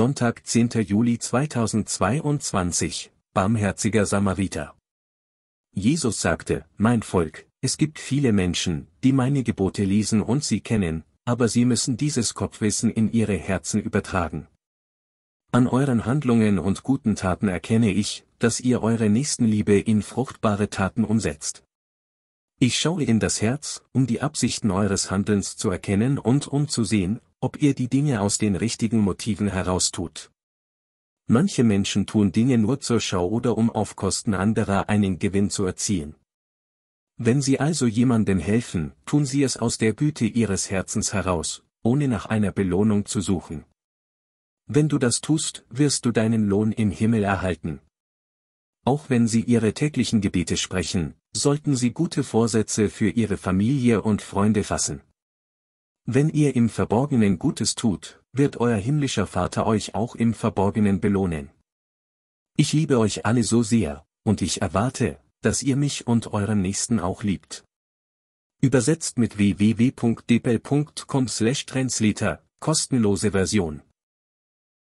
Sonntag 10. Juli 2022 Barmherziger Samariter Jesus sagte, Mein Volk, es gibt viele Menschen, die meine Gebote lesen und sie kennen, aber sie müssen dieses Kopfwissen in ihre Herzen übertragen. An euren Handlungen und guten Taten erkenne ich, dass ihr eure Nächstenliebe in fruchtbare Taten umsetzt. Ich schaue in das Herz, um die Absichten eures Handelns zu erkennen und um zu sehen, ob ihr die Dinge aus den richtigen Motiven heraus tut. Manche Menschen tun Dinge nur zur Schau oder um auf Kosten anderer einen Gewinn zu erzielen. Wenn sie also jemandem helfen, tun sie es aus der Güte ihres Herzens heraus, ohne nach einer Belohnung zu suchen. Wenn du das tust, wirst du deinen Lohn im Himmel erhalten. Auch wenn sie ihre täglichen Gebete sprechen, sollten sie gute Vorsätze für ihre Familie und Freunde fassen. Wenn ihr im Verborgenen Gutes tut, wird euer himmlischer Vater euch auch im Verborgenen belohnen. Ich liebe euch alle so sehr, und ich erwarte, dass ihr mich und euren Nächsten auch liebt. Übersetzt mit www.depel.com/translator, slash kostenlose Version.